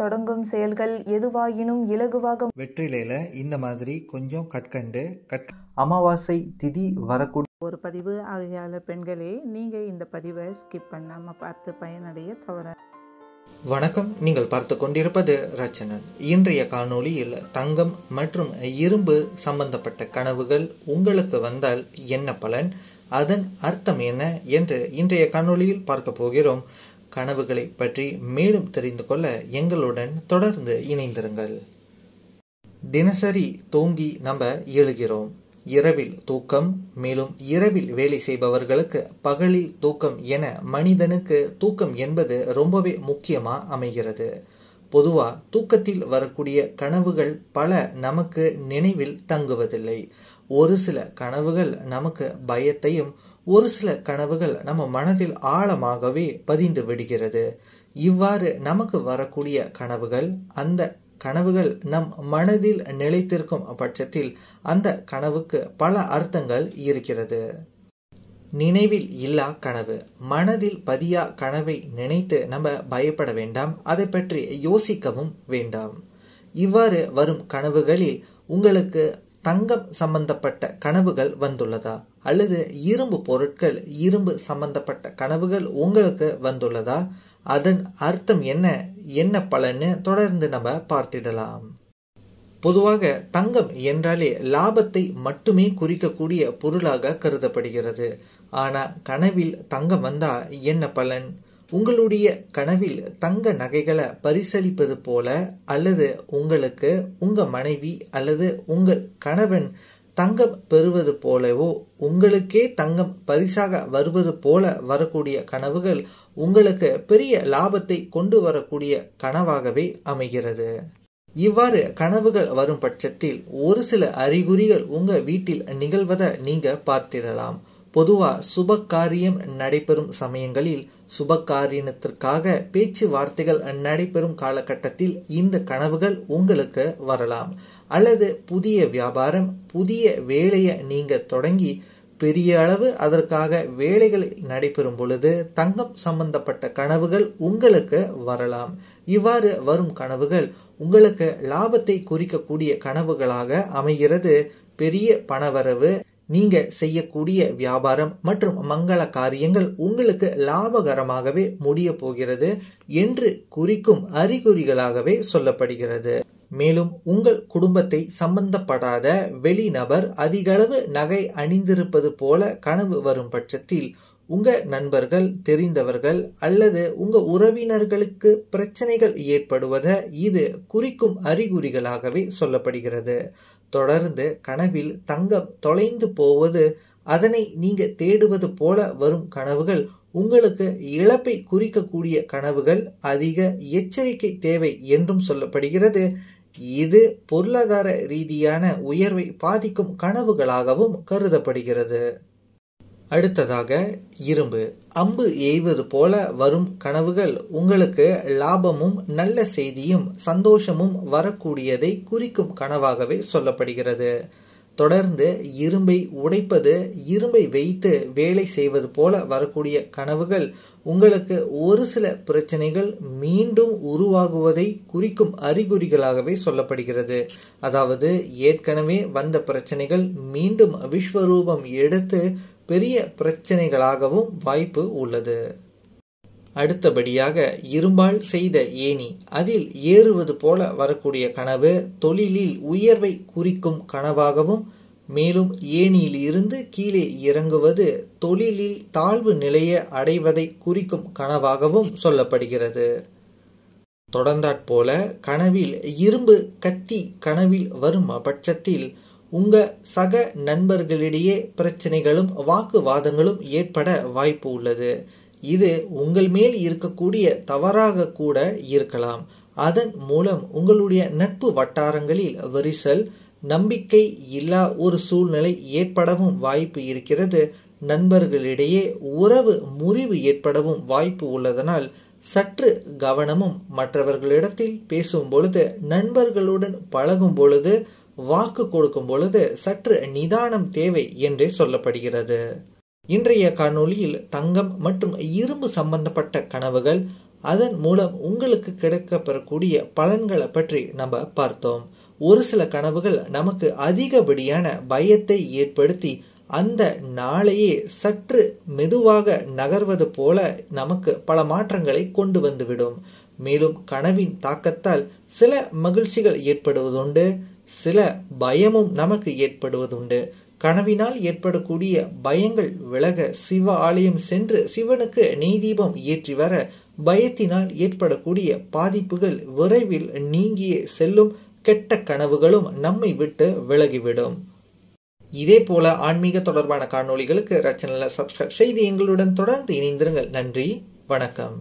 தொடங்கும் செயல்கள் எதுவாயினும் இலகுவாக வெற்றிலையில இந்த மாதிரி கொஞ்சம் கற்கண்டு கட் அமாவாசை திதி வரக்கூடிய ஒரு பதிவு ஆகியால பெண்களே நீங்க இந்த பதிவை ஸ்கிப் பண்ணாம பார்த்து பயனடைய தவற வணக்கம் நீங்கள் பார்த்து கொண்டிருப்பது ரச்சனன் இன்றைய காணொளியில் தங்கம் மற்றும் இரும்பு சம்பந்தப்பட்ட கனவுகள் உங்களுக்கு வந்தால் என்ன பலன் அதன் அர்த்தம் என்ன என்று இன்றைய காணொளியில் பார்க்க போகிறோம் கனவுகளை பற்றி மேலும் தெரிந்து கொள்ள எங்களுடன் தொடர்ந்து இணைந்திருங்கள் தினசரி தூங்கி நம்ப எழுகிறோம் இரவில் தூக்கம் மேலும் இரவில் வேலை செய்பவர்களுக்கு பகலில் தூக்கம் என மனிதனுக்கு தூக்கம் என்பது ரொம்பவே முக்கியமாக அமைகிறது பொதுவாக தூக்கத்தில் வரக்கூடிய கனவுகள் பல நமக்கு நினைவில் தங்குவதில்லை ஒரு சில கனவுகள் நமக்கு பயத்தையும் ஒரு சில கனவுகள் நம்ம மனதில் ஆழமாகவே பதிந்து விடுகிறது இவ்வாறு நமக்கு வரக்கூடிய கனவுகள் அந்த கனவுகள் நம் மனதில் நிலைத்திருக்கும் பட்சத்தில் அந்த கனவுக்கு பல அர்த்தங்கள் இருக்கிறது நினைவில் இல்லா கனவு மனதில் பதியா கனவை நினைத்து நம்ம பயப்பட வேண்டாம் அதை பற்றி யோசிக்கவும் வேண்டாம் இவ்வாறு வரும் கனவுகளில் உங்களுக்கு தங்கம் சம்பந்தப்பட்ட கனவுகள் வந்துள்ளதா அல்லது இரும்பு பொருட்கள் இரும்பு சம்பந்தப்பட்ட கனவுகள் உங்களுக்கு வந்துள்ளதா அதன் அர்த்தம் என்ன என்ன பலன்னு தொடர்ந்து நம்ம பார்த்திடலாம் பொதுவாக தங்கம் என்றாலே லாபத்தை மட்டுமே குறிக்கக்கூடிய பொருளாக கருதப்படுகிறது ஆனால் கனவில் தங்கம் வந்தால் என்ன பலன் உங்களுடைய கனவில் தங்க நகைகளை பரிசளிப்பது போல அல்லது உங்களுக்கு உங்கள் மனைவி அல்லது உங்கள் கணவன் தங்கம் பெறுவது போலவோ உங்களுக்கே தங்கம் பரிசாக வருவது போல வரக்கூடிய கனவுகள் உங்களுக்கு பெரிய லாபத்தை கொண்டு வரக்கூடிய கனவாகவே அமைகிறது இவ்வாறு கனவுகள் வரும் பட்சத்தில் ஒரு சில அறிகுறிகள் உங்கள் வீட்டில் நிகழ்வதை நீங்கள் பார்த்திடலாம் பொதுவாக சுப காரியம் நடைபெறும் சமயங்களில் சுப காரியத்திற்காக பேச்சுவார்த்தைகள் நடைபெறும் காலகட்டத்தில் இந்த கனவுகள் உங்களுக்கு வரலாம் அல்லது புதிய வியாபாரம் புதிய வேலையை நீங்கள் தொடங்கி பெரிய அளவு அதற்காக வேலைகள் நடைபெறும் பொழுது தங்கம் சம்பந்தப்பட்ட கனவுகள் உங்களுக்கு வரலாம் இவ்வாறு வரும் கனவுகள் உங்களுக்கு லாபத்தை குறிக்கக்கூடிய கனவுகளாக அமைகிறது பெரிய பணவரவு நீங்கள் செய்யக்கூடிய வியாபாரம் மற்றும் மங்கள காரியங்கள் உங்களுக்கு லாபகரமாகவே முடிய போகிறது என்று குறிக்கும் அறிகுறிகளாகவே சொல்லப்படுகிறது மேலும் உங்கள் குடும்பத்தை சம்பந்தப்படாத வெளிநபர் அதிகளவு நகை அணிந்திருப்பது போல கனவு வரும் பட்சத்தில் உங்கள் நண்பர்கள் தெரிந்தவர்கள் அல்லது உங்கள் உறவினர்களுக்கு பிரச்சனைகள் ஏற்படுவதை இது குறிக்கும் அறிகுறிகளாகவே சொல்லப்படுகிறது தொடர்ந்து கனவில் தங்கம் தொலைந்து போவது அதனை நீங்க தேடுவது போல வரும் கனவுகள் உங்களுக்கு இழப்பை குறிக்கக்கூடிய கனவுகள் அதிக எச்சரிக்கை தேவை என்றும் சொல்லப்படுகிறது இது பொருளாதார ரீதியான உயர்வை பாதிக்கும் கனவுகளாகவும் கருதப்படுகிறது அடுத்ததாக இரும்பு அம்பு எய்வது போல வரும் கனவுகள் உங்களுக்கு லாபமும் நல்ல செய்தியும் சந்தோஷமும் வரக்கூடியதை குறிக்கும் கனவாகவே சொல்லப்படுகிறது தொடர்ந்து இரும்பை உடைப்பது இரும்பை வைத்து வேலை செய்வது போல வரக்கூடிய கனவுகள் உங்களுக்கு ஒரு சில பிரச்சனைகள் மீண்டும் உருவாகுவதை குறிக்கும் அறிகுறிகளாகவே சொல்லப்படுகிறது அதாவது ஏற்கனவே வந்த பிரச்சனைகள் மீண்டும் விஸ்வரூபம் எடுத்து பெரிய பிரச்சனைகளாகவும் வாய்ப்பு உள்ளது அடுத்தபடியாக இரும்பால் செய்த ஏணி அதில் ஏறுவது போல வரக்கூடிய கனவு தொழிலில் உயர்வை குறிக்கும் கனவாகவும் மேலும் ஏணியில் இருந்து கீழே இறங்குவது தொழிலில் தாழ்வு நிலையை அடைவதை குறிக்கும் கனவாகவும் சொல்லப்படுகிறது தொடர்ந்தாற்போல கனவில் இரும்பு கத்தி கனவில் வரும் பட்சத்தில் உங்கள் சக நண்பர்களிடையே பிரச்சனைகளும் வாக்குவாதங்களும் ஏற்பட வாய்ப்பு உள்ளது இது உங்கள் மேல் இருக்கக்கூடிய தவறாக கூட இருக்கலாம் அதன் மூலம் உங்களுடைய நட்பு வட்டாரங்களில் வரிசல் நம்பிக்கை இல்லா ஒரு சூழ்நிலை ஏற்படவும் வாய்ப்பு இருக்கிறது நண்பர்களிடையே உறவு முறிவு ஏற்படவும் வாய்ப்பு உள்ளதனால் சற்று கவனமும் மற்றவர்களிடத்தில் பேசும் பொழுது நண்பர்களுடன் பழகும் பொழுது வாக்கு கொடுக்கும் பொழுது சற்று நிதானம் தேவை என்றே சொல்லப்படுகிறது இன்றைய காணொளியில் தங்கம் மற்றும் இரும்பு சம்பந்தப்பட்ட கனவுகள் அதன் மூலம் உங்களுக்கு கிடைக்கப்பெறக்கூடிய பலன்களை பற்றி நம்ம பார்த்தோம் ஒரு சில கனவுகள் நமக்கு அதிகப்படியான பயத்தை ஏற்படுத்தி அந்த நாளையே சற்று மெதுவாக நகர்வது போல நமக்கு பல மாற்றங்களை கொண்டு வந்துவிடும் மேலும் கனவின் தாக்கத்தால் சில மகிழ்ச்சிகள் ஏற்படுவதுண்டு சில பயமும் நமக்கு ஏற்படுவதுண்டு கனவினால் ஏற்படக்கூடிய பயங்கள் விலக சிவ ஆலயம் சென்று சிவனுக்கு நீதீபம் ஏற்றி வர பயத்தினால் ஏற்படக்கூடிய பாதிப்புகள் விரைவில் நீங்கியே செல்லும் கெட்ட கனவுகளும் நம்மை விட்டு விலகிவிடும் இதே போல ஆன்மீக தொடர்பான காணொளிகளுக்கு ரச்சனலை சப்ஸ்கிரைப் செய்து எங்களுடன் தொடர்ந்து இணைந்திருங்கள் நன்றி வணக்கம்